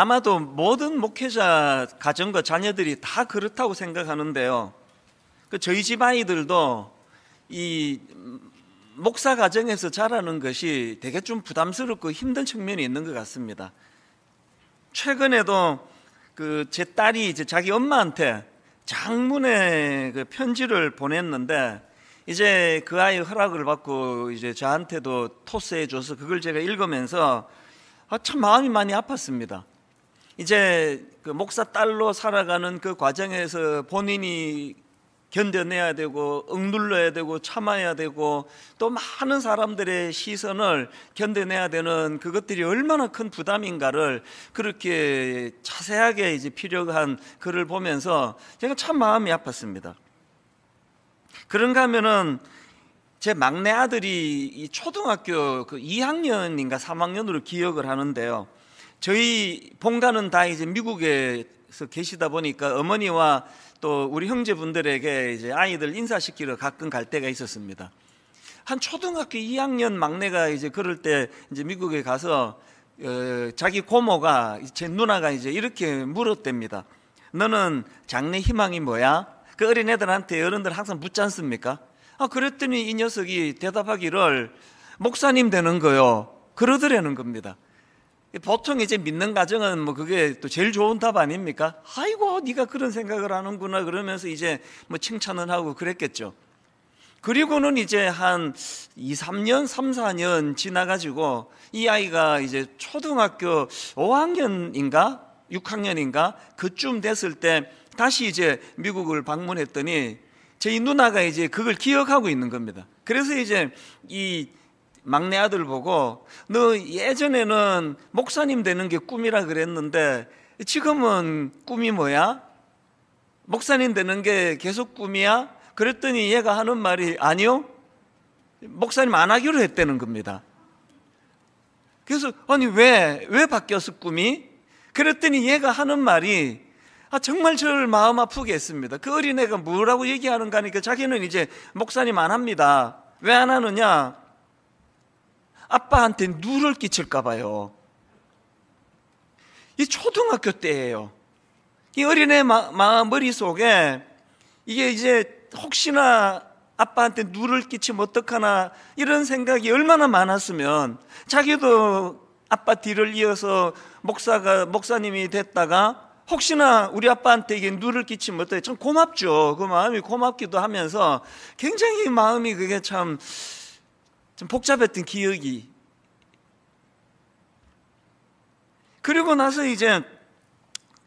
아마도 모든 목회자 가정과 자녀들이 다 그렇다고 생각하는데요. 그 저희 집 아이들도 이 목사 가정에서 자라는 것이 되게 좀 부담스럽고 힘든 측면이 있는 것 같습니다. 최근에도 그 제 딸이 이제 자기 엄마한테 장문의 그 편지를 보냈는데 이제 그 아이 허락을 받고 이제 저한테도 토스해 줘서 그걸 제가 읽으면서 아, 참 마음이 많이 아팠습니다. 이제 그 목사 딸로 살아가는 그 과정에서 본인이 견뎌내야 되고 억눌러야 되고 참아야 되고 또 많은 사람들의 시선을 견뎌내야 되는 그것들이 얼마나 큰 부담인가를 그렇게 자세하게 이제 필요한 글을 보면서 제가 참 마음이 아팠습니다. 그런가 하면은 제 막내 아들이 초등학교 그 2학년인가 3학년으로 기억을 하는데요. 저희 본단은다 이제 미국에서 계시다 보니까 어머니와 또 우리 형제분들에게 이제 아이들 인사시키러 가끔 갈 때가 있었습니다. 한 초등학교 2학년 막내가 이제 그럴 때 이제 미국에 가서 어, 자기 고모가 제 누나가 이제 이렇게 물었답니다. 너는 장래 희망이 뭐야? 그 어린 애들한테 어른들 항상 묻지 않습니까? 아 그랬더니 이 녀석이 대답하기를 목사님 되는 거요. 그러더라는 겁니다. 보통 이제 믿는 가정은 뭐 그게 또 제일 좋은 답 아닙니까? 아이고 네가 그런 생각을 하는구나 그러면서 이제 뭐 칭찬은 하고 그랬겠죠. 그리고는 이제 한 2, 3년, 3, 4년 지나가지고 이 아이가 이제 초등학교 5학년인가 6학년인가 그쯤 됐을 때 다시 이제 미국을 방문했더니 저희 누나가 이제 그걸 기억하고 있는 겁니다. 그래서 이제 이 막내 아들 보고 너 예전에는 목사님 되는 게 꿈이라 그랬는데 지금은 꿈이 뭐야? 목사님 되는 게 계속 꿈이야? 그랬더니 얘가 하는 말이 아니요. 목사님 안 하기로 했다는 겁니다. 그래서 아니 왜왜 바뀌었어 꿈이? 그랬더니 얘가 하는 말이 아, 정말 저를 마음 아프게 했습니다. 그 어린애가 뭐라고 얘기하는가 하니까 자기는 이제 목사님 안 합니다. 왜 안 하느냐? 아빠한테 누를 끼칠까 봐요. 이 초등학교 때예요. 이 어린애 머릿속에 이게 이제 혹시나 아빠한테 누를 끼치면 어떡하나 이런 생각이 얼마나 많았으면 자기도 아빠 뒤를 이어서 목사가 목사님이 됐다가 혹시나 우리 아빠한테 이게 누를 끼치면 어때? 참 고맙죠. 그 마음이 고맙기도 하면서 굉장히 마음이 그게 참좀 복잡했던 기억이. 그리고 나서 이제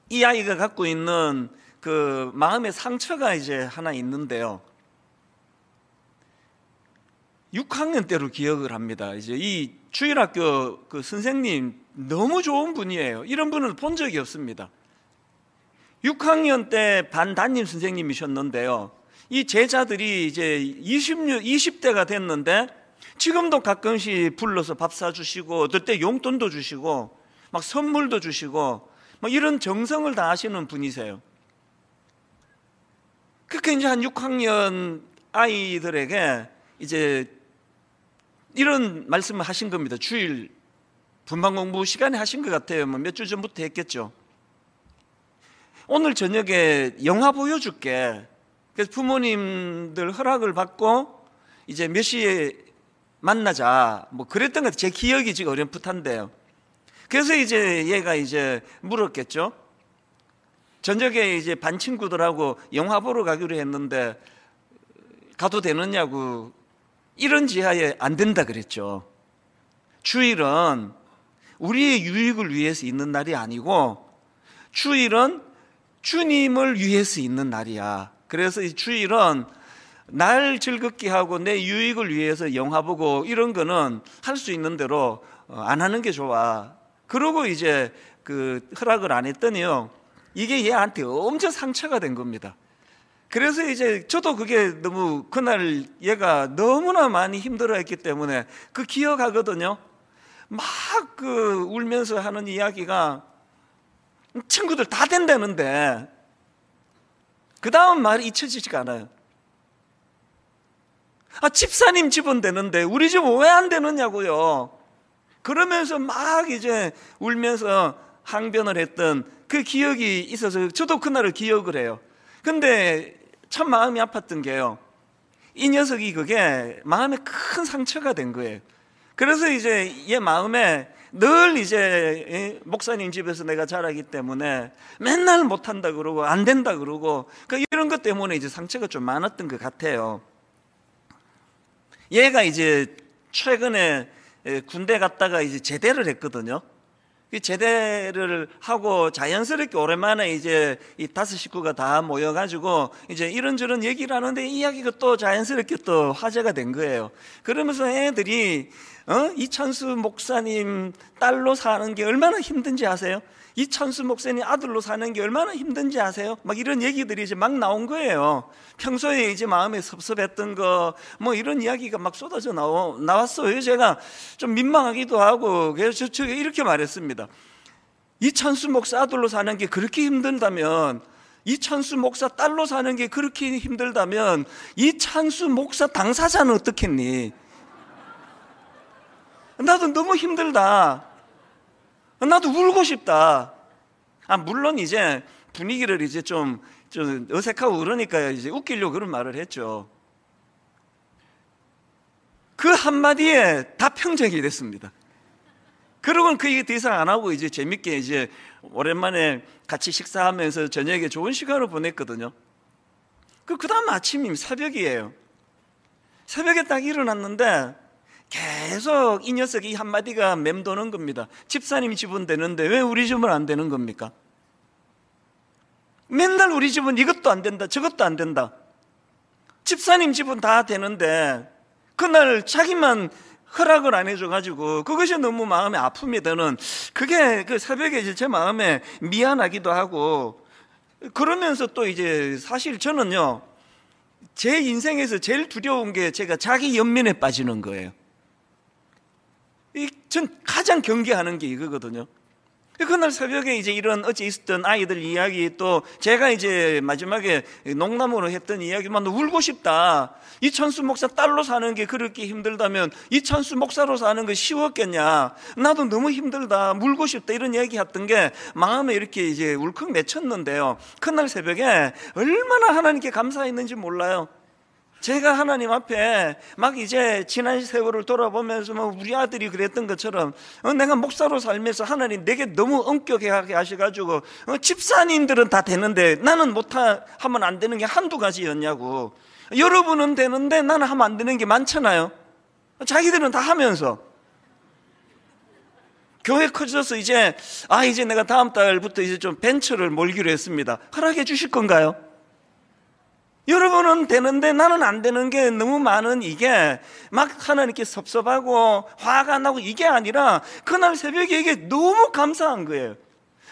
이 아이가 갖고 있는 그 마음의 상처가 이제 하나 있는데요. 6학년 때로 기억을 합니다. 이제 이 주일학교 그 선생님 너무 좋은 분이에요. 이런 분을 본 적이 없습니다. 6학년 때 반 담임 선생님이셨는데요. 이 제자들이 이제 20, 20대가 됐는데 지금도 가끔씩 불러서 밥 사주시고 어떨 때 용돈도 주시고 막 선물도 주시고 막 이런 정성을 다하시는 분이세요. 그렇게 이제 한 6학년 아이들에게 이제 이런 말씀을 하신 겁니다. 주일 분반 공부 시간에 하신 것 같아요. 뭐몇주 전부터 했겠죠. 오늘 저녁에 영화 보여줄게. 그래서 부모님들 허락을 받고 이제 몇 시에 만나자. 뭐 그랬던 것 같아요. 제 기억이 지금 어렴풋한데요. 그래서 이제 얘가 이제 물었겠죠. 저녁에 이제 반 친구들하고 영화 보러 가기로 했는데 가도 되느냐고 이런 지하에 안 된다 그랬죠. 주일은 우리의 유익을 위해서 있는 날이 아니고 주일은 주님을 위해서 있는 날이야. 그래서 이 주일은 날 즐겁게 하고 내 유익을 위해서 영화 보고 이런 거는 할 수 있는 대로 어, 안 하는 게 좋아. 그러고 이제 그 허락을 안 했더니요. 이게 얘한테 엄청 상처가 된 겁니다. 그래서 이제 저도 그게 너무 그날 얘가 너무나 많이 힘들어 했기 때문에 그 기억하거든요. 막 그 울면서 하는 이야기가 친구들 다 된다는데 그 다음 말이 잊혀지지가 않아요. 아, 집사님 집은 되는데 우리 집왜안 되느냐고요. 그러면서 막 이제 울면서 항변을 했던 그 기억이 있어서 저도 그날을 기억을 해요. 근데 참 마음이 아팠던 게요. 이 녀석이 그게 마음에 큰 상처가 된 거예요. 그래서 이제 얘 마음에 늘 이제 목사님 집에서 내가 자라기 때문에 맨날 못한다 그러고 안 된다 그러고 그러니까 이런 것 때문에 이제 상처가 좀 많았던 것 같아요. 얘가 이제 최근에 군대 갔다가 이제 제대를 했거든요. 제대를 하고 자연스럽게 오랜만에 이제 이 다섯 식구가 다 모여가지고 이제 이런저런 얘기를 하는데 이야기가 또 자연스럽게 또 화제가 된 거예요. 그러면서 애들이 어? 이찬수 목사님 딸로 사는 게 얼마나 힘든지 아세요? 이천수 목사님 아들로 사는 게 얼마나 힘든지 아세요? 막 이런 얘기들이 이제 막 나온 거예요. 평소에 이제 마음에 섭섭했던 거뭐 이런 이야기가 막 쏟아져 나오, 나왔어요. 제가 좀 민망하기도 하고 그래서 저, 이렇게 말했습니다. 이천수 목사 아들로 사는 게 그렇게 힘들다면 이천수 목사 딸로 사는 게 그렇게 힘들다면 이천수 목사 당사자는 어떻겠니? 나도 너무 힘들다. 나도 울고 싶다. 아, 물론 이제 분위기를 이제 좀, 좀 어색하고 그러니까 이제 웃기려고 그런 말을 했죠. 그 한마디에 다 평정이 됐습니다. 그러고는 그얘더 이상 안 하고 이제 재밌게 이제 오랜만에 같이 식사하면서 저녁에 좋은 시간을 보냈거든요. 그, 그 다음 아침이 새벽이에요. 새벽에 딱 일어났는데 계속 이 녀석이 한마디가 맴도는 겁니다. 집사님 집은 되는데 왜 우리 집은 안 되는 겁니까? 맨날 우리 집은 이것도 안 된다, 저것도 안 된다. 집사님 집은 다 되는데 그날 자기만 허락을 안 해줘가지고 그것이 너무 마음에 아픔이 드는 그게 그 새벽에 제 마음에 미안하기도 하고 그러면서 또 이제 사실 저는요 제 인생에서 제일 두려운 게 제가 자기 연민에 빠지는 거예요. 이전 가장 경계하는 게 이거거든요. 그날 새벽에 이제 이런 어찌 있었던 아이들 이야기 또 제가 이제 마지막에 농담으로 했던 이야기만 울고 싶다. 이천수 목사 딸로 사는 게 그렇게 힘들다면 이천수 목사로 사는 게 쉬웠겠냐. 나도 너무 힘들다. 울고 싶다. 이런 이야기 했던 게 마음에 이렇게 이제 울컥 맺혔는데요. 그날 새벽에 얼마나 하나님께 감사했는지 몰라요. 제가 하나님 앞에 막 이제 지난 세월을 돌아보면서 막 뭐 우리 아들이 그랬던 것처럼 어, 내가 목사로 살면서 하나님 내게 너무 엄격하게 하셔가지고 어, 집사님들은 다 되는데 나는 못하면 안 되는 게 한두 가지였냐고 여러분은 되는데 나는 하면 안 되는 게 많잖아요 자기들은 다 하면서 교회 커져서 이제 아 이제 내가 다음 달부터 이제 좀 벤처를 몰기로 했습니다 허락해 주실 건가요? 여러분은 되는데 나는 안 되는 게 너무 많은 이게 막 하나님께 섭섭하고 화가 나고 이게 아니라 그날 새벽에 이게 너무 감사한 거예요.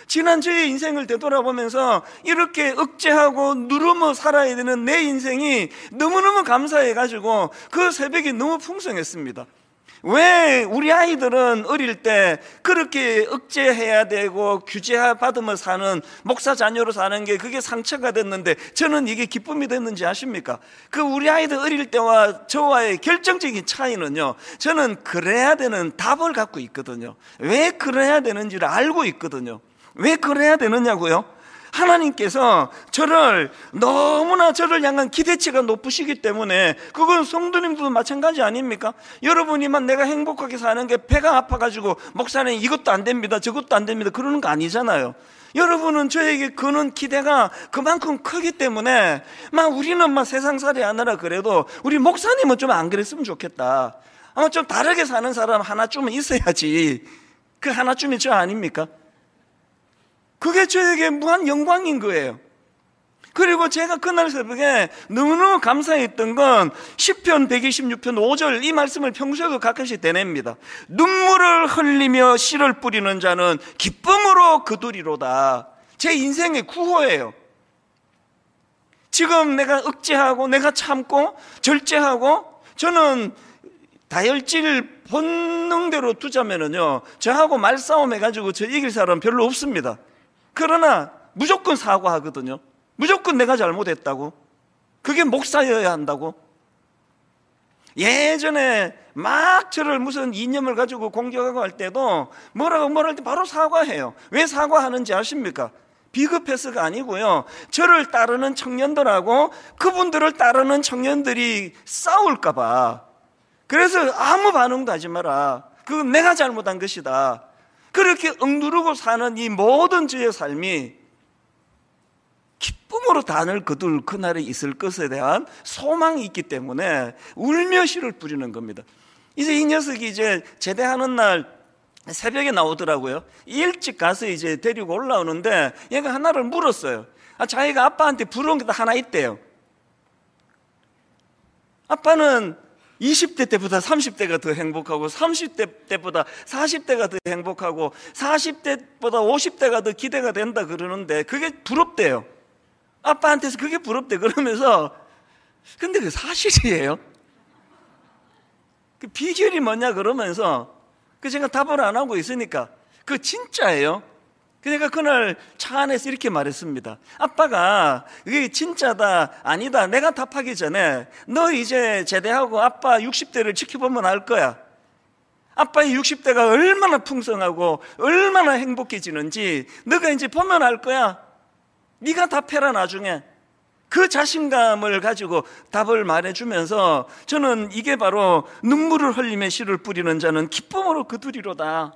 지난 주의 인생을 되돌아보면서 이렇게 억제하고 누르며 살아야 되는 내 인생이 너무너무 감사해가지고 그 새벽이 너무 풍성했습니다. 왜 우리 아이들은 어릴 때 그렇게 억제해야 되고 규제받으며 사는 목사 자녀로 사는 게 그게 상처가 됐는데 저는 이게 기쁨이 됐는지 아십니까? 그 우리 아이들 어릴 때와 저와의 결정적인 차이는요. 저는 그래야 되는 답을 갖고 있거든요. 왜 그래야 되는지를 알고 있거든요. 왜 그래야 되느냐고요? 하나님께서 저를 너무나 저를 향한 기대치가 높으시기 때문에 그건 성도님들도 마찬가지 아닙니까? 여러분이만 내가 행복하게 사는 게 배가 아파가지고 목사님 이것도 안 됩니다 저것도 안 됩니다 그러는 거 아니잖아요 여러분은 저에게 그는 기대가 그만큼 크기 때문에 막 우리는 막 세상살이 하느라 그래도 우리 목사님은 좀 안 그랬으면 좋겠다 아마 좀 다르게 사는 사람 하나쯤은 있어야지 그 하나쯤이 저 아닙니까? 그게 저에게 무한 영광인 거예요. 그리고 제가 그날 새벽에 너무너무 감사했던 건 10편 126편 5절 이 말씀을 평소에도 가끔씩 되냅니다 눈물을 흘리며 씨를 뿌리는 자는 기쁨으로 그두리로다 제 인생의 구호예요 지금 내가 억제하고 내가 참고 절제하고 저는 다혈질 본능대로 두자면은요 저하고 말싸움 해가지고 저 이길 사람 별로 없습니다 그러나 무조건 사과하거든요. 무조건 내가 잘못했다고. 그게 목사여야 한다고. 예전에 막 저를 무슨 이념을 가지고 공격하고 할 때도 뭐라고 뭐라 할때 바로 사과해요. 왜 사과하는지 아십니까? 비급해서가 아니고요. 저를 따르는 청년들하고 그분들을 따르는 청년들이 싸울까봐. 그래서 아무 반응도 하지 마라. 그건 내가 잘못한 것이다. 그렇게 억누르고 사는 이 모든 저의 삶이 기쁨으로 단을 거둘 그날에 있을 것에 대한 소망이 있기 때문에 울며 시를 부리는 겁니다. 이제 이 녀석이 이제 제대하는 날 새벽에 나오더라고요. 일찍 가서 이제 데리고 올라오는데 얘가 하나를 물었어요. 아, 자기가 아빠한테 부러운 게 하나 있대요. 아빠는 20대 때보다 30대가 더 행복하고 30대 때보다 40대가 더 행복하고 40대보다 50대가 더 기대가 된다 그러는데 그게 부럽대요. 아빠한테서 그게 부럽대 그러면서 근데 그 사실이에요. 그 비결이 뭐냐 그러면서 그 제가 답을 안 하고 있으니까 그 진짜예요. 그러니까 그날 차 안에서 이렇게 말했습니다. 아빠가 이게 진짜다 아니다 내가 답하기 전에 너 이제 제대하고 아빠 60대를 지켜보면 알 거야. 아빠의 60대가 얼마나 풍성하고 얼마나 행복해지는지 너가 이제 보면 알 거야. 네가 답해라 나중에. 그 자신감을 가지고 답을 말해주면서 저는 이게 바로 눈물을 흘리며 씨를 뿌리는 자는 기쁨으로 그두리로다.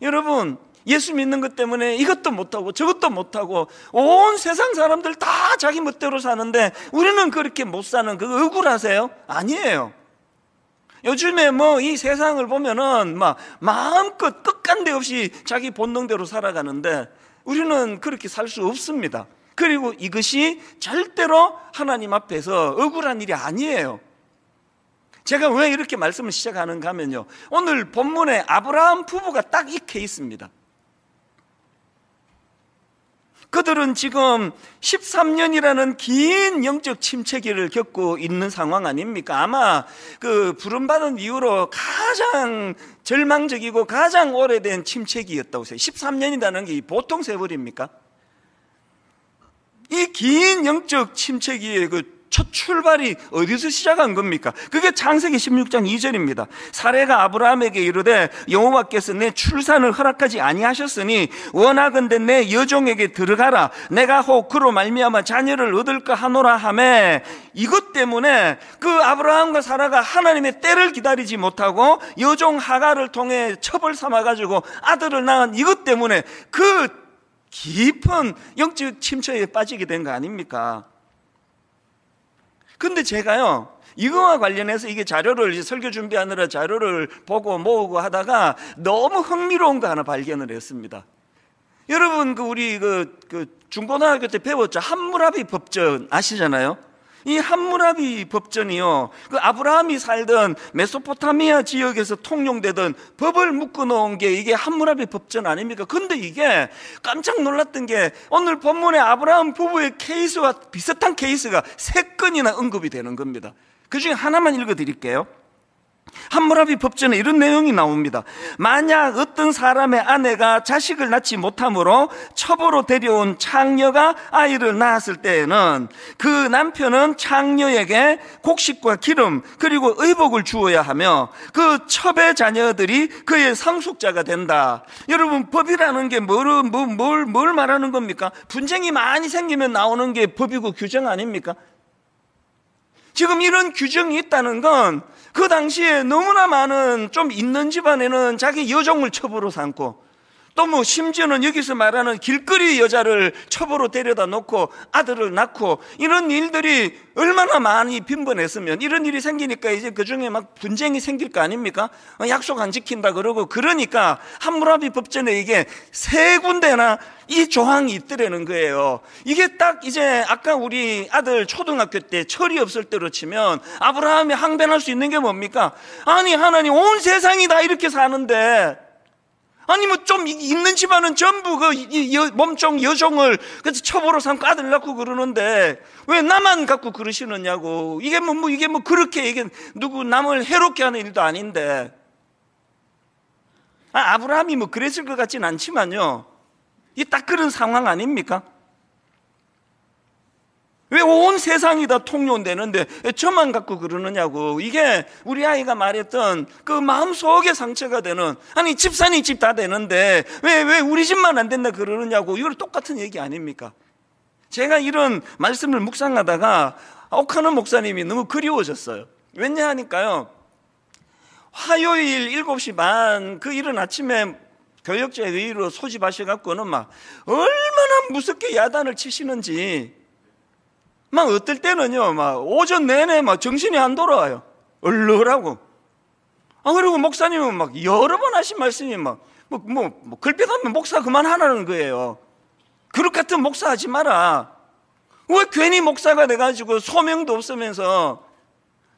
여러분 예수 믿는 것 때문에 이것도 못하고 저것도 못하고 온 세상 사람들 다 자기 멋대로 사는데 우리는 그렇게 못 사는 그 억울하세요? 아니에요. 요즘에 뭐 이 세상을 보면은 막 마음껏 끝간데 없이 자기 본능대로 살아가는데 우리는 그렇게 살 수 없습니다. 그리고 이것이 절대로 하나님 앞에서 억울한 일이 아니에요. 제가 왜 이렇게 말씀을 시작하는가 하면요. 오늘 본문에 아브라함 부부가 딱 이 케이스입니다. 그들은 지금 13년이라는 긴 영적 침체기를 겪고 있는 상황 아닙니까? 아마 그 부름받은 이후로 가장 절망적이고 가장 오래된 침체기였다고 해요. 13년이라는 게 보통 세월입니까? 이 긴 영적 침체기의 그첫 출발이 어디서 시작한 겁니까? 그게 창세기 16장 2절입니다. 사례가 아브라함에게 이르되 여호와께서 내 출산을 허락하지 아니하셨으니 원하건대 내 여종에게 들어가라. 내가 혹 그로 말미암아 자녀를 얻을까 하노라 하매 이것 때문에 그 아브라함과 사라가 하나님의 때를 기다리지 못하고 여종 하가를 통해 처벌 삼아 가지고 아들을 낳은 이것 때문에 그 깊은 영적 침체에 빠지게 된 거 아닙니까? 근데 제가요, 이거와 관련해서 이게 자료를 설교 준비하느라 자료를 보고 모으고 하다가 너무 흥미로운 거 하나 발견을 했습니다. 여러분, 그 우리 그, 그 중고등학교 때 배웠죠. 함무라비 법전 아시잖아요. 이 함무라비 법전이요. 그 아브라함이 살던 메소포타미아 지역에서 통용되던 법을 묶어 놓은 게 이게 함무라비 법전 아닙니까? 근데 이게 깜짝 놀랐던 게 오늘 본문에 아브라함 부부의 케이스와 비슷한 케이스가 세 건이나 언급이 되는 겁니다. 그 중에 하나만 읽어 드릴게요. 함무라비 법전에 이런 내용이 나옵니다. 만약 어떤 사람의 아내가 자식을 낳지 못함으로 첩으로 데려온 창녀가 아이를 낳았을 때에는 그 남편은 창녀에게 곡식과 기름 그리고 의복을 주어야 하며 그 첩의 자녀들이 그의 상속자가 된다. 여러분 법이라는 게 뭐를 뭐, 뭘, 뭘 말하는 겁니까? 분쟁이 많이 생기면 나오는 게 법이고 규정 아닙니까? 지금 이런 규정이 있다는 건그 당시에 너무나 많은 좀 있는 집안에는 자기 여종을 첩으로 삼고 또뭐 심지어는 여기서 말하는 길거리 여자를 처보로 데려다 놓고 아들을 낳고 이런 일들이 얼마나 많이 빈번했으면 이런 일이 생기니까 이제 그중에 막 분쟁이 생길 거 아닙니까? 어, 약속 안 지킨다 그러고 그러니까 함무라비 법전에 이게 세 군데나 이 조항이 있더라는 거예요. 이게 딱 이제 아까 우리 아들 초등학교 때 철이 없을 때로 치면 아브라함이 항변할 수 있는 게 뭡니까? 아니 하나님 온 세상이 다 이렇게 사는데 아니 뭐 좀 있는 집안은 전부 그 여, 몸종 여종을 그래서 처보로 삼고 아들 낳고 그러는데 왜 나만 갖고 그러시느냐고 이게 뭐, 뭐 이게 뭐 그렇게 이게 누구 남을 해롭게 하는 일도 아닌데 아, 아브라함이 뭐 그랬을 것 같진 않지만요 이 딱 그런 상황 아닙니까? 왜온 세상이 다 통용되는데 저만 갖고 그러느냐고. 이게 우리 아이가 말했던 그 마음속의 상처가 되는 아니 집사님 집 다 되는데 왜 왜 우리 집만 안 된다 그러느냐고. 이거 똑같은 얘기 아닙니까? 제가 이런 말씀을 묵상하다가 옥하는 목사님이 너무 그리워졌어요. 왜냐 하니까요. 화요일 7시 반 그 이른 아침에 교역자의 의의로 소집하셔갖고는 막 얼마나 무섭게 야단을 치시는지 막 어떨 때는요, 막 오전 내내 막 정신이 안 돌아와요. 얼얼하고. 아, 그리고 목사님은 막 여러 번 하신 말씀이 막, 뭐, 뭐, 뭐글피하면 목사 그만하라는 거예요. 그릇 같은 목사 하지 마라. 왜 괜히 목사가 돼가지고 소명도 없으면서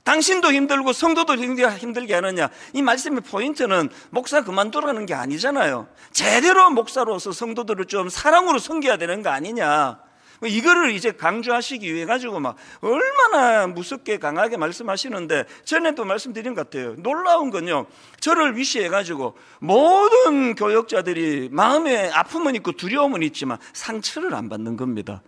당신도 힘들고 성도도 힘들게 하느냐. 이 말씀의 포인트는 목사 그만두라는 게 아니잖아요. 제대로 목사로서 성도들을 좀 사랑으로 섬겨야 되는 거 아니냐. 뭐 이거를 이제 강조하시기 위해 가지고 막 얼마나 무섭게 강하게 말씀하시는데 전에도 말씀드린 것 같아요. 놀라운 건요. 저를 위시해 가지고 모든 교역자들이 마음에 아픔은 있고 두려움은 있지만 상처를 안 받는 겁니다.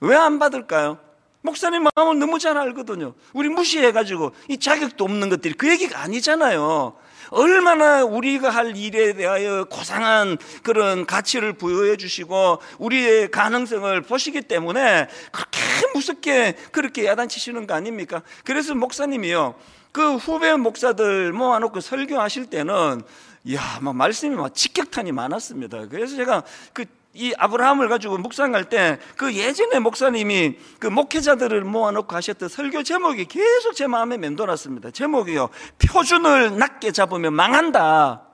왜 안 받을까요? 목사님 마음을 너무 잘 알거든요. 우리 무시해가지고 이 자격도 없는 것들이 그 얘기가 아니잖아요. 얼마나 우리가 할 일에 대하여 고상한 그런 가치를 부여해 주시고 우리의 가능성을 보시기 때문에 그렇게 무섭게 그렇게 야단치시는 거 아닙니까? 그래서 목사님이요. 그 후배 목사들 모아놓고 설교하실 때는 야막 뭐 말씀이 막 뭐 직격탄이 많았습니다. 그래서 제가 그이 아브라함을 가지고 묵상할 때 그 예전에 목사님이 그 목회자들을 모아놓고 하셨던 설교 제목이 계속 제 마음에 맴돌았습니다. 제목이요. 표준을 낮게 잡으면 망한다.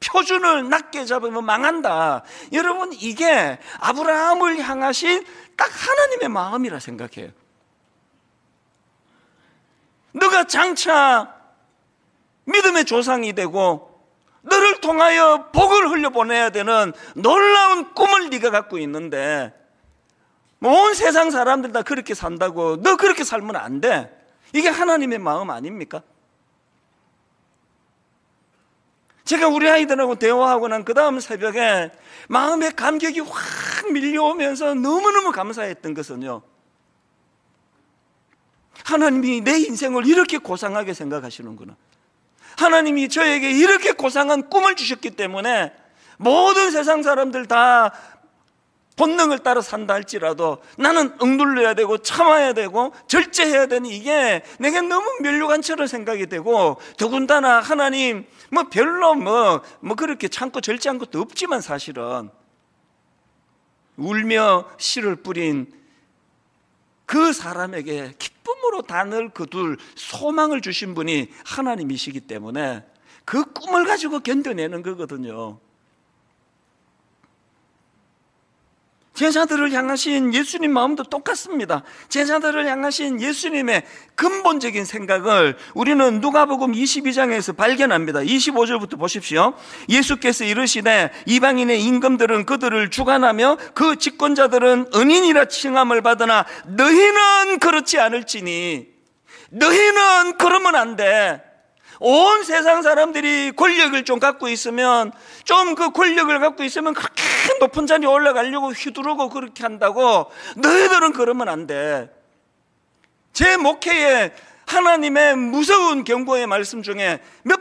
표준을 낮게 잡으면 망한다. 여러분, 이게 아브라함을 향하신 딱 하나님의 마음이라 생각해요. 너가 장차 믿음의 조상이 되고 너를 통하여 복을 흘려보내야 되는 놀라운 꿈을 네가 갖고 있는데 온 세상 사람들 다 그렇게 산다고 너 그렇게 살면 안 돼. 이게 하나님의 마음 아닙니까? 제가 우리 아이들하고 대화하고 난 그 다음 새벽에 마음의 감격이 확 밀려오면서 너무너무 감사했던 것은요. 하나님이 내 인생을 이렇게 고상하게 생각하시는구나. 하나님이 저에게 이렇게 고상한 꿈을 주셨기 때문에 모든 세상 사람들 다 본능을 따라 산다 할지라도 나는 억눌려야 되고 참아야 되고 절제해야 되는 이게 내게 너무 면류관처럼 생각이 되고 더군다나 하나님 뭐 별로 뭐뭐 뭐 그렇게 참고 절제한 것도 없지만 사실은 울며 씨를 뿌린 그 사람에게 기쁨으로 단을 그 둘 소망을 주신 분이 하나님이시기 때문에 그 꿈을 가지고 견뎌내는 거거든요. 제자들을 향하신 예수님 마음도 똑같습니다. 제자들을 향하신 예수님의 근본적인 생각을 우리는 누가복음 22장에서 발견합니다. 25절부터 보십시오. 예수께서 이르시되 이방인의 임금들은 그들을 주관하며 그 집권자들은 은인이라 칭함을 받으나 너희는 그렇지 않을지니 너희는 그러면 안 돼. 온 세상 사람들이 권력을 좀 갖고 있으면 좀 그 권력을 갖고 있으면 그렇게 높은 자리 에 올라가려고 휘두르고 그렇게 한다고 너희들은 그러면 안 돼. 제 목회에 하나님의 무서운 경고의 말씀 중에 몇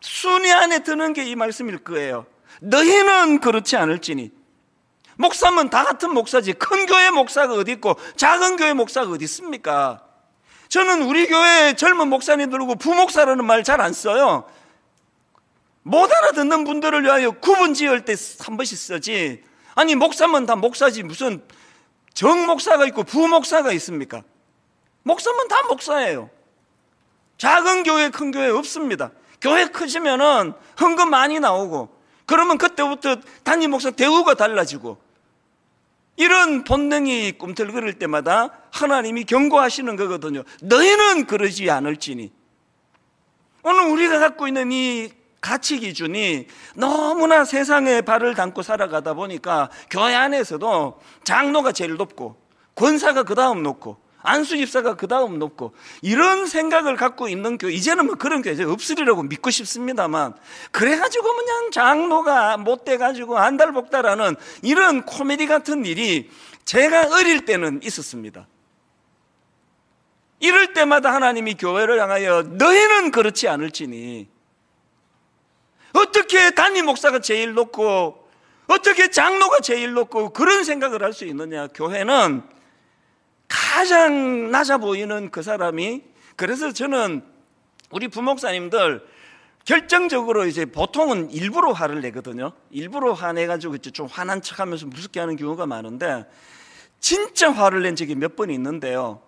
순위 안에 드는 게 이 말씀일 거예요. 너희는 그렇지 않을지니. 목사면 다 같은 목사지. 큰 교회 목사가 어디 있고 작은 교회 목사가 어디 있습니까? 저는 우리 교회 젊은 목사님들고 하 부목사라는 말 잘 안 써요. 못 알아듣는 분들을 위하여 구분 지을 때 한 번씩 쓰지. 아니, 목사면 다 목사지. 무슨 정목사가 있고 부목사가 있습니까? 목사면 다 목사예요. 작은 교회, 큰 교회 없습니다. 교회 크지면은 헌금 많이 나오고, 그러면 그때부터 담임 목사 대우가 달라지고, 이런 본능이 꿈틀거릴 때마다 하나님이 경고하시는 거거든요. 너희는 그러지 않을지니. 오늘 우리가 갖고 있는 이 가치 기준이 너무나 세상에 발을 담고 살아가다 보니까 교회 안에서도 장로가 제일 높고 권사가 그 다음 높고 안수집사가 그 다음 높고 이런 생각을 갖고 있는 교회 이제는 뭐 그런 교회 이제 없으리라고 믿고 싶습니다만 그래가지고 그냥 장로가 못 돼가지고 안달복달하는 이런 코미디 같은 일이 제가 어릴 때는 있었습니다 이럴 때마다 하나님이 교회를 향하여 너희는 그렇지 않을지니 어떻게 담임 목사가 제일 높고 어떻게 장로가 제일 높고 그런 생각을 할 수 있느냐? 교회는 가장 낮아 보이는 그 사람이 그래서 저는 우리 부목사님들 결정적으로 이제 보통은 일부러 화를 내거든요. 일부러 화내가지고 이제 좀 화난 척 하면서 무섭게 하는 경우가 많은데 진짜 화를 낸 적이 몇 번 있는데요.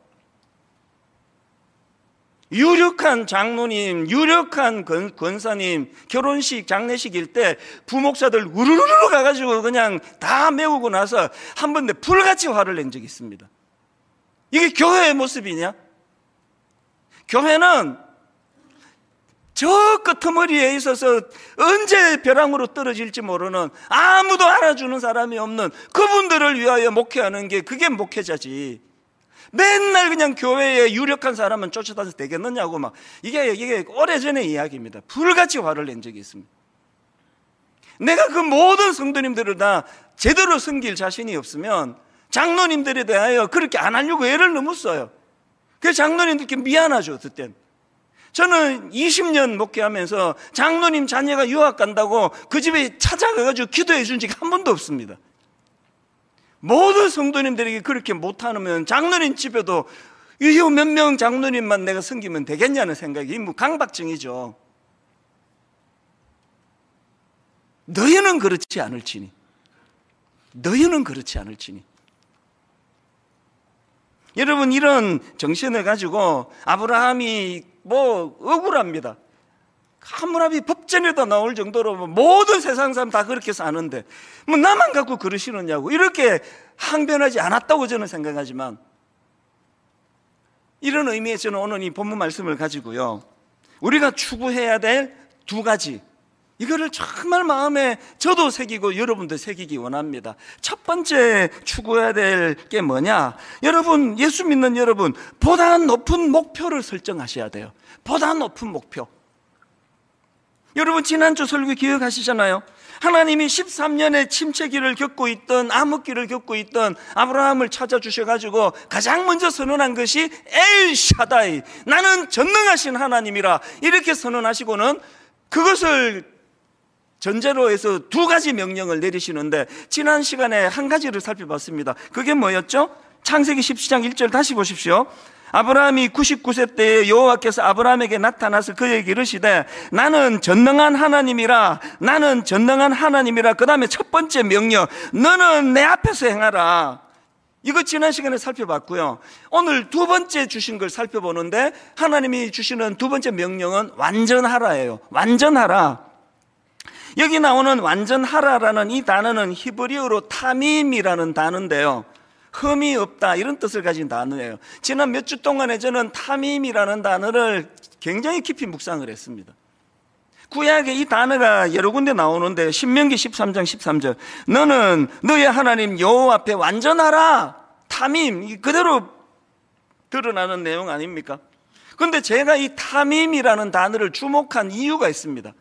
유력한 장로님, 유력한 권사님 결혼식, 장례식일 때 부목사들 우르르르 가가지고 그냥 다 메우고 나서 한 번에 불같이 화를 낸 적이 있습니다. 이게 교회의 모습이냐? 교회는 저끄머리에 있어서 언제 벼랑으로 떨어질지 모르는 아무도 알아주는 사람이 없는 그분들을 위하여 목회하는 게 그게 목회자지. 맨날 그냥 교회에 유력한 사람은 쫓아다녀도 되겠느냐고 막 이게 이게 오래전의 이야기입니다. 불같이 화를 낸 적이 있습니다. 내가 그 모든 성도님들을 다 제대로 섬길 자신이 없으면 장로님들에 대하여 그렇게 안 하려고 애를 너무 써요. 그 장로님들께 미안하죠, 그땐. 저는 20년 목회하면서 장로님 자녀가 유학 간다고 그 집에 찾아가가지고 기도해 준 적이 한 번도 없습니다. 모든 성도님들에게 그렇게 못하면 장로님 집에도 이후 몇 명 장로님만 내가 섬기면 되겠냐는 생각이 뭐 강박증이죠. 너희는 그렇지 않을지니. 너희는 그렇지 않을지니. 여러분, 이런 정신을 가지고 아브라함이 뭐 억울합니다. 카물합비 법전에도 나올 정도로 뭐 모든 세상 사람 다 그렇게 사는데 뭐 나만 갖고 그러시느냐고 이렇게 항변하지 않았다고 저는 생각하지만 이런 의미에 저는 오늘 이 본문 말씀을 가지고요 우리가 추구해야 될 두 가지 이거를 정말 마음에 저도 새기고 여러분도 새기기 원합니다. 첫 번째 추구해야 될 게 뭐냐? 여러분, 예수 믿는 여러분, 보다 높은 목표를 설정하셔야 돼요. 보다 높은 목표. 여러분 지난주 설교 기억하시잖아요. 하나님이 13년의 침체기를 겪고 있던 암흑기를 겪고 있던 아브라함을 찾아주셔가지고 가장 먼저 선언한 것이 엘샤다이 나는 전능하신 하나님이라 이렇게 선언하시고는 그것을 전제로 해서 두 가지 명령을 내리시는데 지난 시간에 한 가지를 살펴봤습니다. 그게 뭐였죠? 창세기 17장 1절 다시 보십시오. 아브라함이 99세 때에 여호와께서 아브라함에게 나타나서 그에게 이르시되 나는 전능한 하나님이라 나는 전능한 하나님이라 그 다음에 첫 번째 명령 너는 내 앞에서 행하라 이거 지난 시간에 살펴봤고요 오늘 두 번째 주신 걸 살펴보는데 하나님이 주시는 두 번째 명령은 완전하라예요 완전하라 여기 나오는 완전하라라는 이 단어는 히브리어로 타밈이라는 단어인데요 흠이 없다 이런 뜻을 가진 단어예요. 지난 몇 주 동안에 저는 탐임이라는 단어를 굉장히 깊이 묵상을 했습니다. 구약에 이 단어가 여러 군데 나오는데 신명기 13장 13절 너는 너의 하나님 여호 앞에 완전하라 탐임 그대로 드러나는 내용 아닙니까? 근데 제가 이 탐임이라는 단어를 주목한 이유가 있습니다.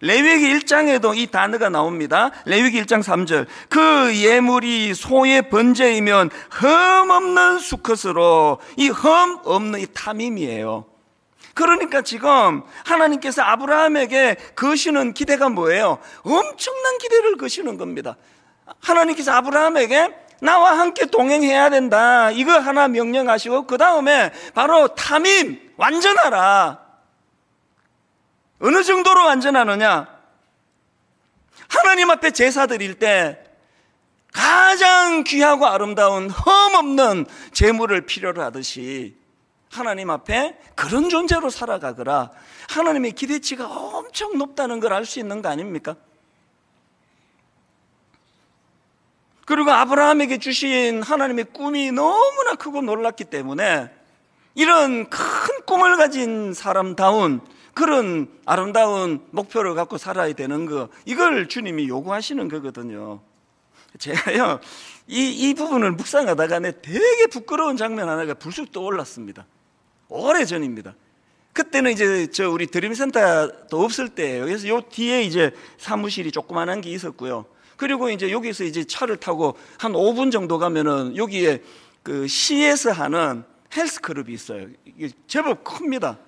레위기 1장에도 이 단어가 나옵니다. 레위기 1장 3절. 그 예물이 소의 번제이면 흠 없는 수컷으로 이 흠 없는 이 탐임이에요. 그러니까 지금 하나님께서 아브라함에게 거시는 기대가 뭐예요? 엄청난 기대를 거시는 겁니다. 하나님께서 아브라함에게 나와 함께 동행해야 된다. 이거 하나 명령하시고 그 다음에 바로 탐임 완전하라. 어느 정도로 완전하느냐? 하나님 앞에 제사 드릴 때 가장 귀하고 아름다운 흠없는 재물을 필요로 하듯이 하나님 앞에 그런 존재로 살아가거라. 하나님의 기대치가 엄청 높다는 걸 알 수 있는 거 아닙니까? 그리고 아브라함에게 주신 하나님의 꿈이 너무나 크고 놀랐기 때문에 이런 큰 꿈을 가진 사람다운 그런 아름다운 목표를 갖고 살아야 되는 거 이걸 주님이 요구하시는 거거든요. 제가요 이, 이 부분을 묵상하다가 내 되게 부끄러운 장면 하나가 불쑥 떠올랐습니다. 오래 전입니다. 그때는 이제 저 우리 드림센터도 없을 때예요. 그래서 요 뒤에 이제 사무실이 조그만한 게 있었고요. 그리고 이제 여기서 이제 차를 타고 한 5분 정도 가면은 여기에 그 시에서 하는 헬스클럽이 있어요. 이게 제법 큽니다.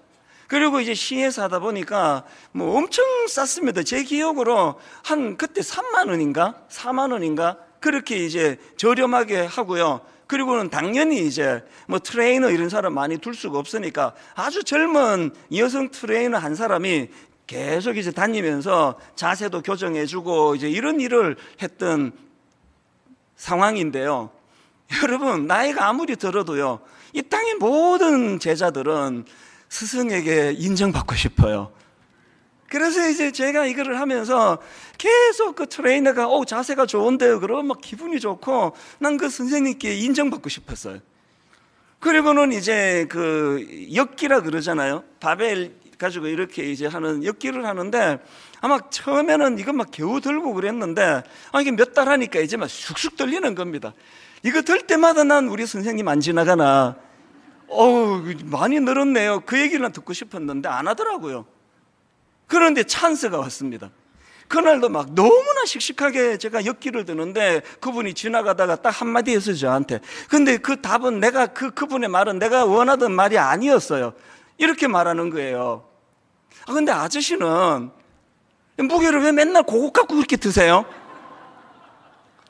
그리고 이제 시에서 하다 보니까 뭐 엄청 쌌습니다. 제 기억으로 한 그때 3만 원인가 4만 원인가 그렇게 이제 저렴하게 하고요. 그리고는 당연히 이제 뭐 트레이너 이런 사람 많이 둘 수가 없으니까 아주 젊은 여성 트레이너 한 사람이 계속 이제 다니면서 자세도 교정해주고 이제 이런 일을 했던 상황인데요. 여러분, 나이가 아무리 들어도요, 이 땅의 모든 제자들은 스승에게 인정받고 싶어요. 그래서 이제 제가 이거를 하면서 계속 그 트레이너가 어 자세가 좋은데요. 그러면 막 기분이 좋고 난 그 선생님께 인정받고 싶었어요. 그리고는 이제 그 역기라 그러잖아요. 바벨 가지고 이렇게 이제 하는 역기를 하는데 아마 처음에는 이건 막 겨우 들고 그랬는데 아 이게 몇 달 하니까 이제 막 쑥쑥 들리는 겁니다. 이거 들 때마다 난 우리 선생님 안 지나가나 어우, 많이 늘었네요. 그 얘기를 듣고 싶었는데 안 하더라고요. 그런데 찬스가 왔습니다. 그날도 막 너무나 씩씩하게 제가 엿기를 드는데 그분이 지나가다가 딱 한마디 했어요, 저한테. 근데 그 답은 내가, 그, 그분의 말은 내가 원하던 말이 아니었어요. 이렇게 말하는 거예요. 아, 근데 아저씨는 무게를 왜 맨날 고급 갖고 그렇게 드세요?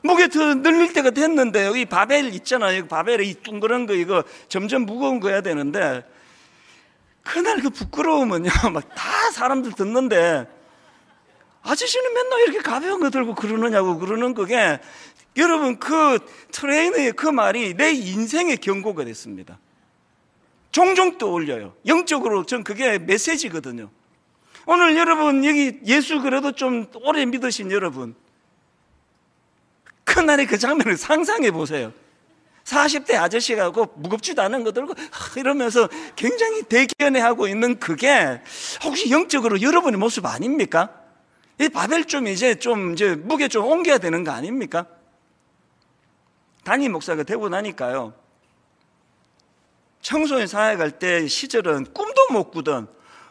목에 더 늘릴 때가 됐는데 여기 바벨 있잖아요. 바벨에 이 둥그런 거 이거 점점 무거운 거야 되는데 그날 그 부끄러움은요 막 다 사람들 듣는데 아저씨는 맨날 이렇게 가벼운 거 들고 그러느냐고 그러는 그게 여러분 그 트레이너의 그 말이 내 인생의 경고가 됐습니다. 종종 떠올려요. 영적으로 전 그게 메시지거든요. 오늘 여러분 여기 예수 그래도 좀 오래 믿으신 여러분 그날의 그 장면을 상상해 보세요. 40대 아저씨가고 무겁지도 않은 거 들고 이러면서 굉장히 대견해하고 있는 그게 혹시 영적으로 여러분의 모습 아닙니까? 이 바벨 좀 이제 좀 이제 무게 좀 옮겨야 되는 거 아닙니까? 담임 목사가 되고 나니까요. 청소년 사역할 때 시절은 꿈도 못 꾸던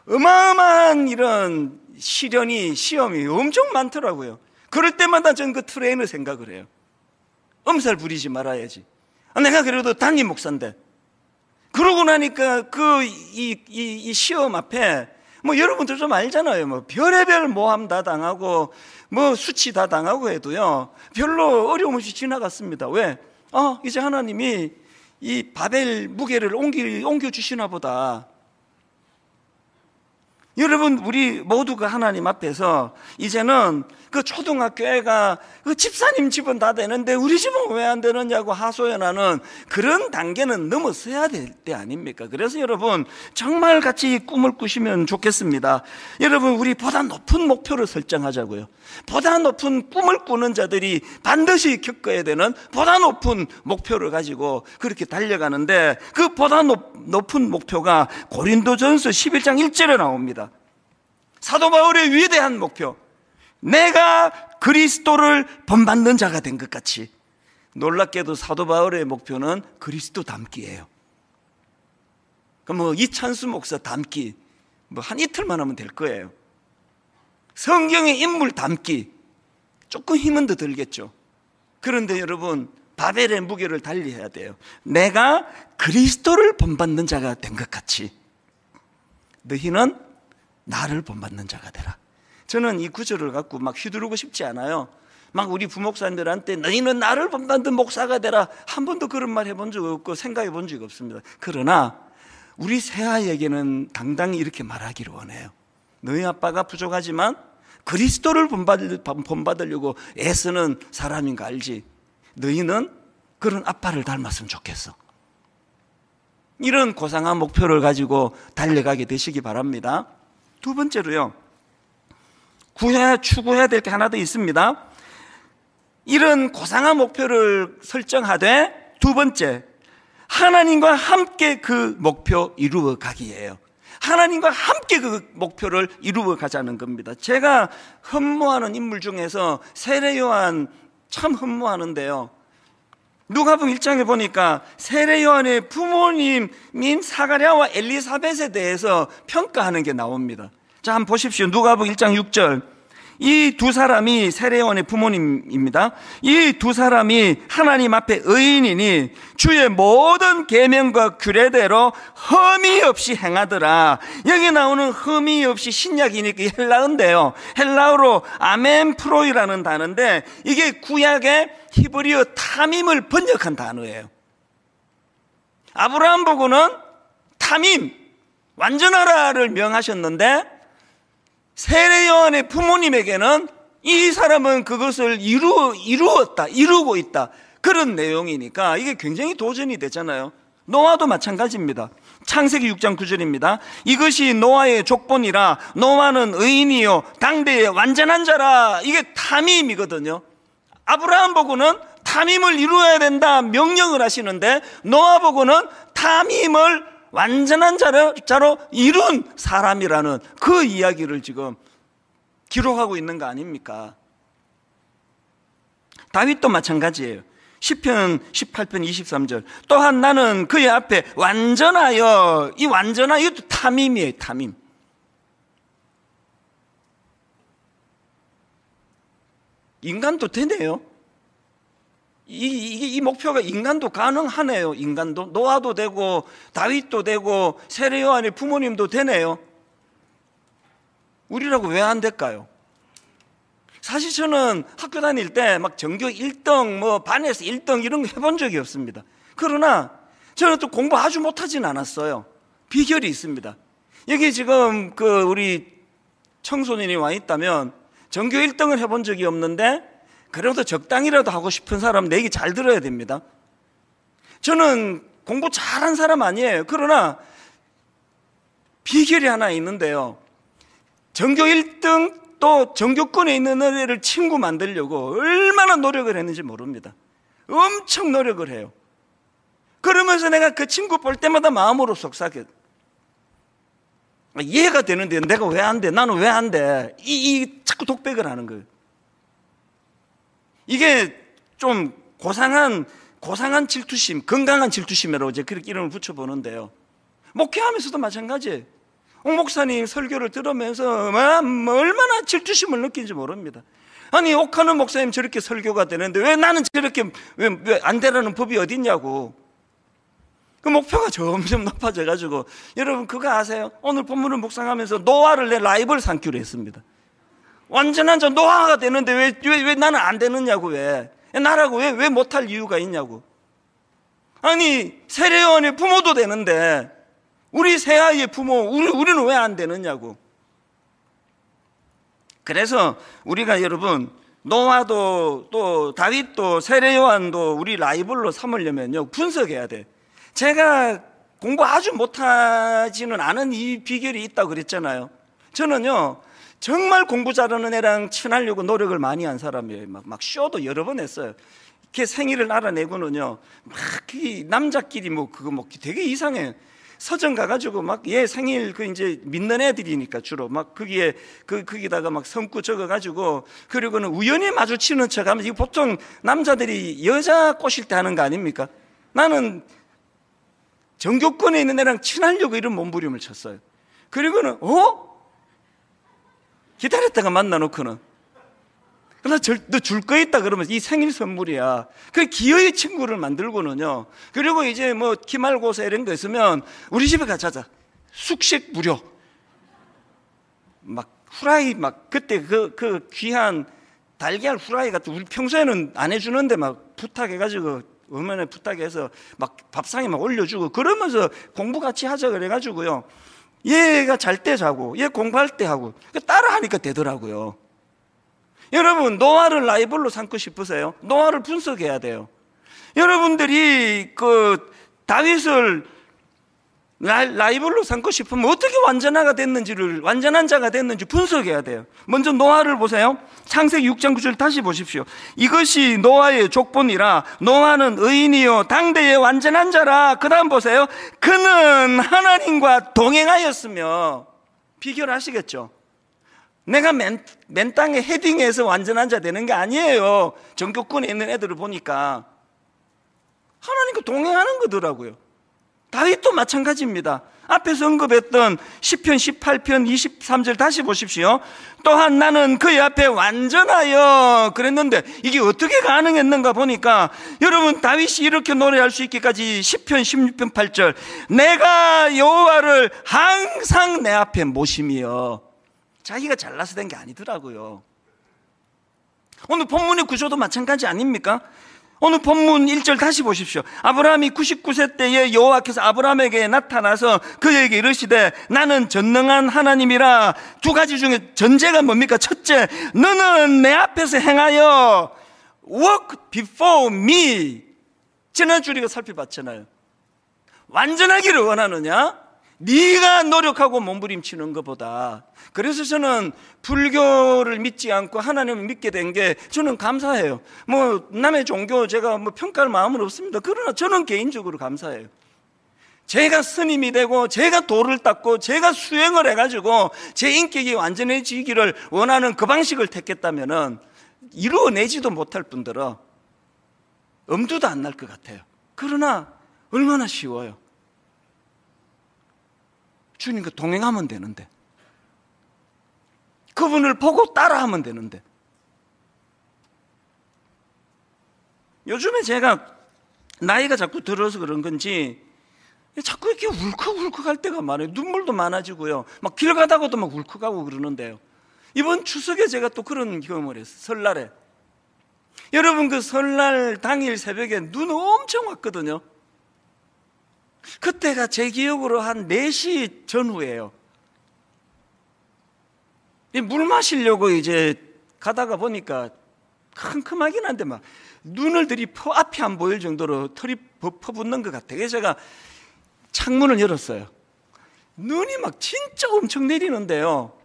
어마어마한 이런 시련이 시험이 엄청 많더라고요. 그럴 때마다 저는 그 트레인을 생각을 해요. 엄살 부리지 말아야지. 아, 내가 그래도 단임 목사인데. 그러고 나니까 그, 이, 이, 이 시험 앞에 뭐 여러분들 좀 알잖아요. 뭐 별의별 모함 다 당하고 뭐 수치 다 당하고 해도요. 별로 어려움 없이 지나갔습니다. 왜? 어, 이제 하나님이 이 바벨 무게를 옮기, 옮겨주시나 보다. 여러분, 우리 모두가 하나님 앞에서 이제는 그 초등학교 애가 그 집사님 집은 다 되는데 우리 집은 왜 안 되느냐고 하소연하는 그런 단계는 넘어서야 될 때 아닙니까? 그래서 여러분 정말 같이 꿈을 꾸시면 좋겠습니다. 여러분 우리 보다 높은 목표를 설정하자고요. 보다 높은 꿈을 꾸는 자들이 반드시 겪어야 되는 보다 높은 목표를 가지고 그렇게 달려가는데 그 보다 높, 높은 목표가 고린도전서 11장 1절에 나옵니다. 사도 바울의 위대한 목표. 내가 그리스도를 본받는 자가 된 것 같이 놀랍게도 사도 바울의 목표는 그리스도 닮기예요. 그럼 뭐 이찬수 목사 닮기 뭐 한 이틀만 하면 될 거예요. 성경의 인물 닮기 조금 힘은 더 들겠죠. 그런데 여러분 바벨의 무게를 달리해야 돼요. 내가 그리스도를 본받는 자가 된 것 같이 너희는 나를 본받는 자가 되라. 저는 이 구절을 갖고 막 휘두르고 싶지 않아요. 막 우리 부목사님들한테 너희는 나를 본받는 목사가 되라 한 번도 그런 말 해본 적 없고 생각해 본적 없습니다. 그러나 우리 세아에게는 당당히 이렇게 말하기를 원해요. 너희 아빠가 부족하지만 그리스도를 본받을, 려고 애쓰는 사람인 가 알지. 너희는 그런 아빠를 닮았으면 좋겠어. 이런 고상한 목표를 가지고 달려가게 되시기 바랍니다. 두 번째로요. 구해, 추구해야 될 게 하나 더 있습니다. 이런 고상한 목표를 설정하되 두 번째, 하나님과 함께 그 목표 이루어 가기예요. 하나님과 함께 그 목표를 이루어 가자는 겁니다. 제가 흠모하는 인물 중에서 세례 요한 참 흠모하는데요. 누가복 1장에 보니까 세례 요한의 부모님인 사가랴와 엘리사벳에 대해서 평가하는 게 나옵니다. 자, 한번 보십시오. 누가복 1장 6절. 이 두 사람이 세례원의 부모님입니다. 이 두 사람이 하나님 앞에 의인이니 주의 모든 계명과 규례대로 흠이 없이 행하더라. 여기 나오는 흠이 없이 신약이니까 그 헬라어인데요. 헬라어로 아멘프로이라는 단어인데 이게 구약의 히브리어 타밈을 번역한 단어예요. 아브라함 보고는 타밈 완전하라를 명하셨는데 세례요한의 부모님에게는 이 사람은 그것을 이루, 이루었다, 이루고 있다. 그런 내용이니까 이게 굉장히 도전이 되잖아요. 노아도 마찬가지입니다. 창세기 6장 9절입니다. 이것이 노아의 족본이라 노아는 의인이요 당대의 완전한 자라 이게 탐임이거든요. 아브라함 보고는 탐임을 이루어야 된다 명령을 하시는데 노아 보고는 탐임을 완전한 자로, 자로 이룬 사람이라는 그 이야기를 지금 기록하고 있는 거 아닙니까? 다윗도 마찬가지예요. 10편 18편 23절 또한 나는 그의 앞에 완전하여 이 완전하여 도 탐임이에요 탐임 인간도 되네요 이, 이, 이 목표가 인간도 가능하네요. 인간도 노아도 되고 다윗도 되고 세례요한의 부모님도 되네요. 우리라고 왜 안 될까요? 사실 저는 학교 다닐 때 막 전교 1등 뭐 반에서 1등 이런 거 해본 적이 없습니다. 그러나 저는 또 공부 아주 못하진 않았어요. 비결이 있습니다. 여기 지금 그 우리 청소년이 와 있다면 전교 1등을 해본 적이 없는데 그래도 적당히라도 하고 싶은 사람 내 얘기 잘 들어야 됩니다. 저는 공부 잘한 사람 아니에요. 그러나 비결이 하나 있는데요. 전교 1등 또 전교권에 있는 애를 친구 만들려고 얼마나 노력을 했는지 모릅니다. 엄청 노력을 해요. 그러면서 내가 그 친구 볼 때마다 마음으로 속삭여. 이해가 되는데 내가 왜 안 돼? 나는 왜 안 돼? 이, 이 자꾸 독백을 하는 거예요. 이게 좀 고상한 고상한 질투심, 건강한 질투심으로고 이제 그렇게 이름을 붙여보는데요. 목회하면서도 마찬가지예 목사님 설교를 들으면서 얼마나 질투심을 느낀지 모릅니다. 아니 옥하는 목사님 저렇게 설교가 되는데 왜 나는 저렇게 왜 안 되라는 법이 어딨냐고. 그 목표가 점점 높아져가지고 여러분 그거 아세요? 오늘 본문을 묵상하면서 노아를 내 라이벌 삼기로 했습니다. 완전한 저노화가 되는데 왜, 왜, 왜 나는 안 되느냐고 왜 나라고 왜, 왜 못할 이유가 있냐고 아니 세례원의 부모도 되는데 우리 새아이의 부모 우리, 우리는 왜 안 되느냐고 그래서 우리가 여러분 노화도또 다윗도 세례요한도 우리 라이벌로 삼으려면요 분석해야 돼 제가 공부 아주 못하지는 않은 이 비결이 있다고 그랬잖아요 저는요 정말 공부 잘하는 애랑 친하려고 노력을 많이 한 사람이에요. 막, 막 쇼도 여러 번 했어요. 이렇게 생일을 알아내고는요. 막 이 남자끼리 뭐 그거 뭐 되게 이상해. 서점 가가지고 막 얘 생일 그 이제 믿는 애들이니까 주로 막 거기에 그 거기다가 막 성구 적어가지고 그리고는 우연히 마주치는 척하면 이거 보통 남자들이 여자 꼬실 때 하는 거 아닙니까? 나는 정교권에 있는 애랑 친하려고 이런 몸부림을 쳤어요. 그리고는 어? 기다렸다가 만나놓고는. 그러나 너줄 거 있다 그러면 이 생일 선물이야. 그 기어이 친구를 만들고는요. 그리고 이제 뭐 기말고사 이런 거 있으면 우리 집에 가자자. 숙식 무료. 막 후라이 막 그때 그, 그 귀한 달걀 후라이 같은 우리 평소에는 안 해주는데 막 부탁해가지고 어머니 부탁해서 막 밥상에 막 올려주고 그러면서 공부 같이 하자 그래가지고요. 얘가 잘 때 자고 얘 공부할 때 하고 그러니까 따라하니까 되더라고요 여러분 노화를 라이벌로 삼고 싶으세요? 노화를 분석해야 돼요 여러분들이 그 다윗을 라이벌로 삼고 싶으면 어떻게 완전화가 됐는지를 완전한 자가 됐는지 분석해야 돼요. 먼저 노아를 보세요. 창세기 6장 9절 다시 보십시오. 이것이 노아의 족본이라 노아는 의인이요 당대의 완전한 자라. 그다음 보세요. 그는 하나님과 동행하였으며 비결하시겠죠. 내가 맨, 맨 땅에 헤딩해서 완전한 자 되는 게 아니에요. 전교권에 있는 애들을 보니까 하나님과 동행하는 거더라고요. 다윗도 마찬가지입니다. 앞에서 언급했던 10편, 18편, 23절 다시 보십시오. 또한 나는 그의 앞에 완전하여 그랬는데 이게 어떻게 가능했는가 보니까 여러분 다윗이 이렇게 노래할 수 있기까지 10편, 16편, 8절 내가 여호와를 항상 내 앞에 모심이여 자기가 잘나서 된 게 아니더라고요. 오늘 본문의 구조도 마찬가지 아닙니까? 오늘 본문 1절 다시 보십시오. 아브라함이 99세 때에 여호와께서 아브라함에게 나타나서 그에게 이르시되 나는 전능한 하나님이라 두 가지 중에 전제가 뭡니까? 첫째, 너는 내 앞에서 행하여 walk before me. 지난주 우리가 살펴봤잖아요. 완전하기를 원하느냐? 네가 노력하고 몸부림치는 것보다 그래서 저는 불교를 믿지 않고 하나님을 믿게 된 게 저는 감사해요. 뭐 남의 종교 제가 뭐 평가할 마음은 없습니다. 그러나 저는 개인적으로 감사해요. 제가 스님이 되고 제가 도를 닦고 제가 수행을 해가지고 제 인격이 완전해지기를 원하는 그 방식을 택했다면은 이루어내지도 못할 분들은 엄두도 안 날 것 같아요. 그러나 얼마나 쉬워요. 주님과 동행하면 되는데. 그분을 보고 따라하면 되는데. 요즘에 제가 나이가 자꾸 들어서 그런 건지 자꾸 이렇게 울컥울컥 할 때가 많아요. 눈물도 많아지고요. 막 길 가다가도 막 울컥하고 그러는데요. 이번 추석에 제가 또 그런 경험을 했어요. 설날에. 여러분 그 설날 당일 새벽에 눈 엄청 왔거든요. 그때가 제 기억으로 한 4시 전후예요. 물 마시려고 이제 가다가 보니까 캄캄하긴 한데 막 눈을 들이 퍼, 앞이 안 보일 정도로 털이 퍼붓는 것 같아요. 그래서 제가 창문을 열었어요. 눈이 막 진짜 엄청 내리는데요.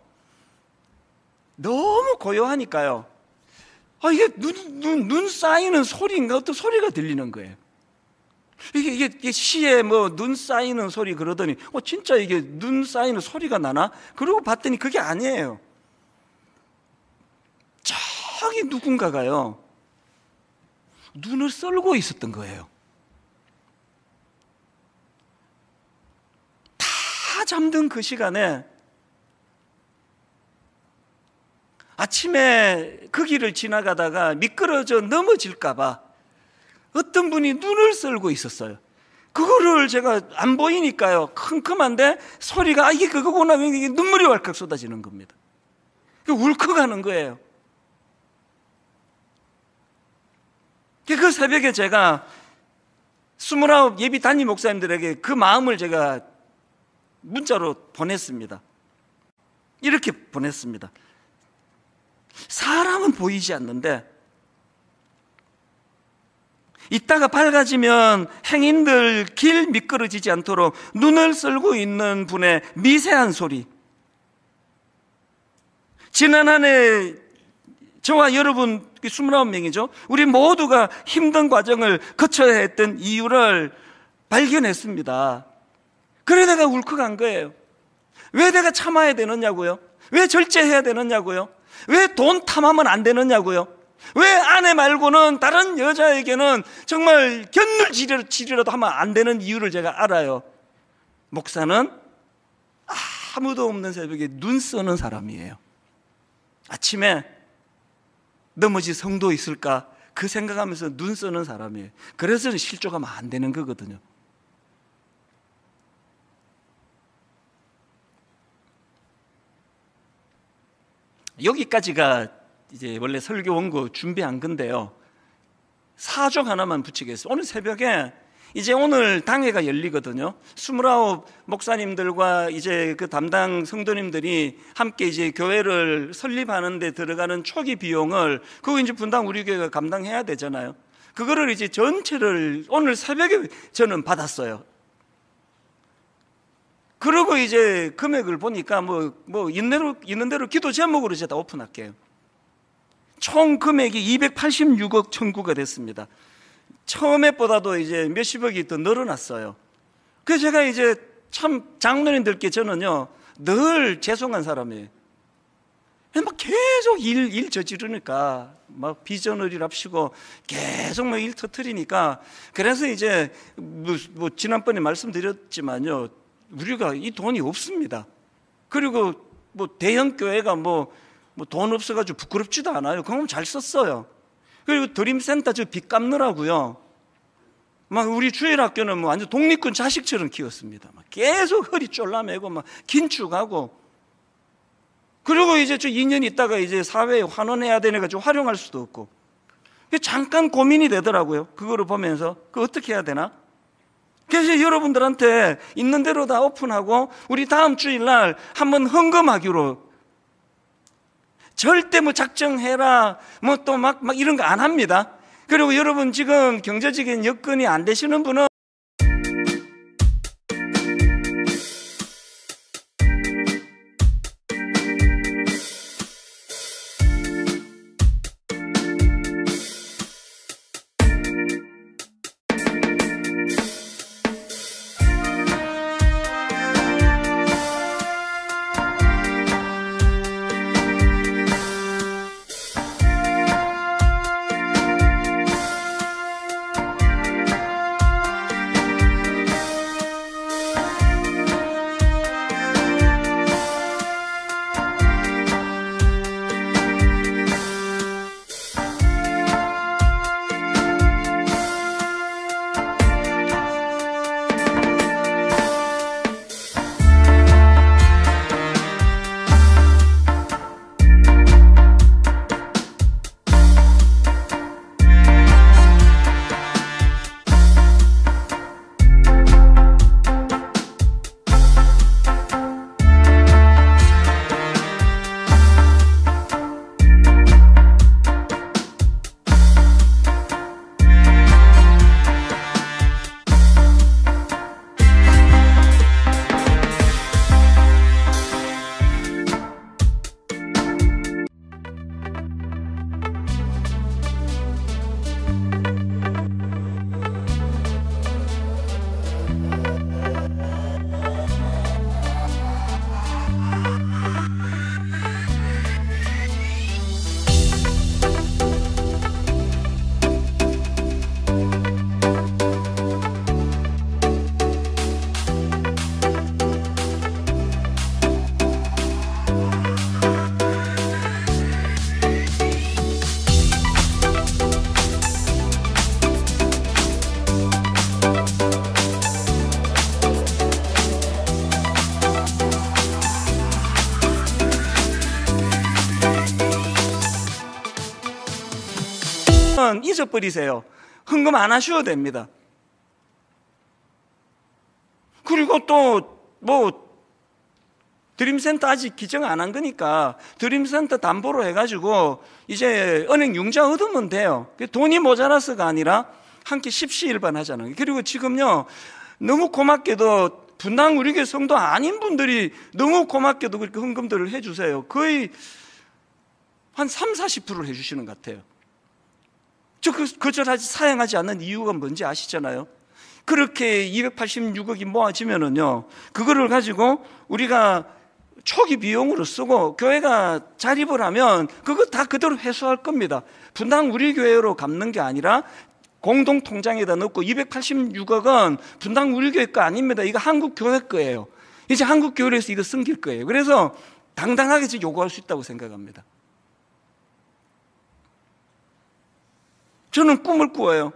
너무 고요하니까요. 아, 이게 눈, 눈, 눈 쌓이는 소리인가? 어떤 소리가 들리는 거예요. 이게, 이게, 이게 시에 뭐 눈 쌓이는 소리 그러더니, 어, 진짜 이게 눈 쌓이는 소리가 나나? 그러고 봤더니 그게 아니에요. 저기 누군가가요, 눈을 썰고 있었던 거예요. 다 잠든 그 시간에 아침에 그 길을 지나가다가 미끄러져 넘어질까봐 어떤 분이 눈을 쓸고 있었어요. 그거를 제가 안 보이니까요. 컴컴한데 소리가 아, 이게 그거구나. 이게 눈물이 왈칵 쏟아지는 겁니다. 울컥하는 거예요. 그, 그 새벽에 제가 29 예비 단임 목사님들에게 그 마음을 제가 문자로 보냈습니다. 이렇게 보냈습니다. 사람은 보이지 않는데 이따가 밝아지면 행인들 길 미끄러지지 않도록 눈을 쓸고 있는 분의 미세한 소리. 지난 한 해 저와 여러분 29명이죠. 우리 모두가 힘든 과정을 거쳐야 했던 이유를 발견했습니다. 그래 내가 울컥한 거예요. 왜 내가 참아야 되느냐고요? 왜 절제해야 되느냐고요? 왜 돈 탐하면 안 되느냐고요? 왜 아내 말고는 다른 여자에게는 정말 견눌 질이라도 하면 안 되는 이유를 제가 알아요. 목사는 아무도 없는 새벽에 눈 쓰는 사람이에요. 아침에 넘어지 성도 있을까? 그 생각하면서 눈 쓰는 사람이에요. 그래서 실족하면 안 되는 거거든요. 여기까지가 이제 원래 설교 원고 준비한 건데요. 사족 하나만 붙이겠어니 오늘 새벽에 이제 오늘 당회가 열리거든요. 29 목사님들과 이제 그 담당 성도님들이 함께 이제 교회를 설립하는 데 들어가는 초기 비용을 그거 이제 분당 우리 교회가 감당해야 되잖아요. 그거를 이제 전체를 오늘 새벽에 저는 받았어요. 그리고 이제 금액을 보니까 뭐, 뭐, 있는 대로, 있는 대로 기도 제목으로 제가 오픈할게요. 총 금액이 286억 천구가 됐습니다. 처음에보다도 이제 몇십억이 더 늘어났어요. 그래서 제가 이제 참 장로님들께 저는요 늘 죄송한 사람이에요. 막 계속 일, 일 저지르니까 막 비저널이랍시고 계속 막 일 터트리니까 그래서 이제 뭐, 뭐 지난번에 말씀드렸지만요 우리가 이 돈이 없습니다. 그리고 뭐 대형 교회가 뭐 뭐돈 없어가지고 부끄럽지도 않아요. 그럼 잘 썼어요. 그리고 드림센터 저 빚 갚느라고요. 막 우리 주일학교는 뭐 완전 독립군 자식처럼 키웠습니다. 막 계속 허리 쫄라매고 막 긴축하고 그리고 이제 저 2년 있다가 이제 사회에 환원해야 되니까 좀 활용할 수도 없고 잠깐 고민이 되더라고요. 그거를 보면서 그 어떻게 해야 되나? 그래서 여러분들한테 있는 대로 다 오픈하고 우리 다음 주일날 한번 헌금하기로 절대 뭐 작정해라, 뭐 또 막, 막 이런 거 안 합니다. 그리고 여러분 지금 경제적인 여건이 안 되시는 분은 헌금은 잊어버리세요. 흥금안 하셔도 됩니다. 그리고 또 뭐 드림센터 아직 기증 안 한 거니까 드림센터 담보로 해가지고 이제 은행 융자 얻으면 돼요. 돈이 모자라서가 아니라 한끼 십시일반 하잖아요. 그리고 지금요 너무 고맙게도 분당 우리 교회 성도 아닌 분들이 너무 고맙게도 그렇게 헌금들을 해주세요. 거의 한 3, 40%를 해주시는 것 같아요. 거절하지 그, 사양하지 않는 이유가 뭔지 아시잖아요. 그렇게 286억이 모아지면은요, 그거를 가지고 우리가 초기 비용으로 쓰고 교회가 자립을 하면 그거 다 그대로 회수할 겁니다. 분당 우리 교회로 갚는 게 아니라 공동 통장에다 넣고 286억은 분당 우리 교회 거 아닙니다. 이거 한국 교회 거예요. 이제 한국 교회에서 이거 숨길 거예요. 그래서 당당하게 지금 요구할 수 있다고 생각합니다. 저는 꿈을 꾸어요.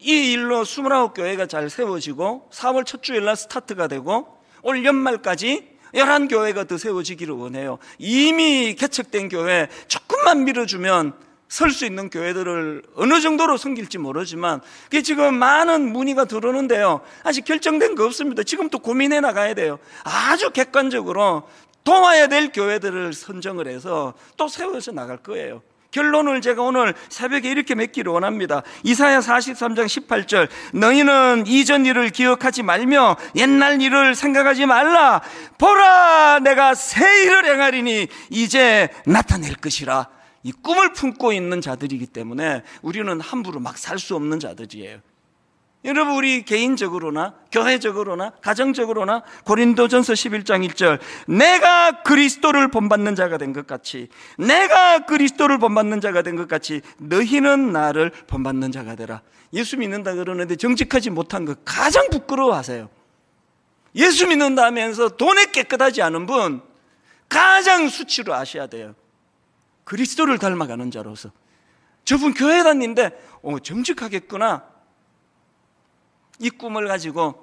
이 일로 29교회가 잘 세워지고 4월 첫 주일날 스타트가 되고 올 연말까지 11교회가 더 세워지기를 원해요. 이미 개척된 교회 조금만 밀어주면 설 수 있는 교회들을 어느 정도로 섬길지 모르지만 그게 지금 많은 문의가 들어오는데요. 아직 결정된 거 없습니다. 지금부 고민해 나가야 돼요. 아주 객관적으로 도와야 될 교회들을 선정을 해서 또 세워서 나갈 거예요. 결론을 제가 오늘 새벽에 이렇게 맺기를 원합니다. 이사야 43장 18절 너희는 이전 일을 기억하지 말며 옛날 일을 생각하지 말라 보라 내가 새 일을 행하리니 이제 나타낼 것이라 이 꿈을 품고 있는 자들이기 때문에 우리는 함부로 막 살 수 없는 자들이에요. 여러분 우리 개인적으로나 교회적으로나 가정적으로나 고린도전서 11장 1절 내가 그리스도를 본받는 자가 된 것 같이 내가 그리스도를 본받는 자가 된 것 같이 너희는 나를 본받는 자가 되라 예수 믿는다 그러는데 정직하지 못한 것 가장 부끄러워하세요 예수 믿는다면서 하 돈에 깨끗하지 않은 분 가장 수치로 아셔야 돼요 그리스도를 닮아가는 자로서 저분 교회 다닌데 어 정직하겠구나 이 꿈을 가지고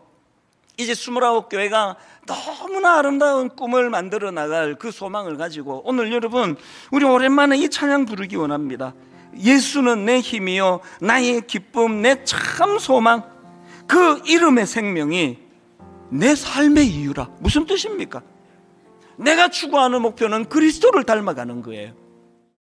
이제 29교회가 너무나 아름다운 꿈을 만들어 나갈 그 소망을 가지고 오늘 여러분 우리 오랜만에 이 찬양 부르기 원합니다. 예수는 내 힘이요 나의 기쁨 내 참 소망 그 이름의 생명이 내 삶의 이유라 무슨 뜻입니까? 내가 추구하는 목표는 그리스도를 닮아가는 거예요.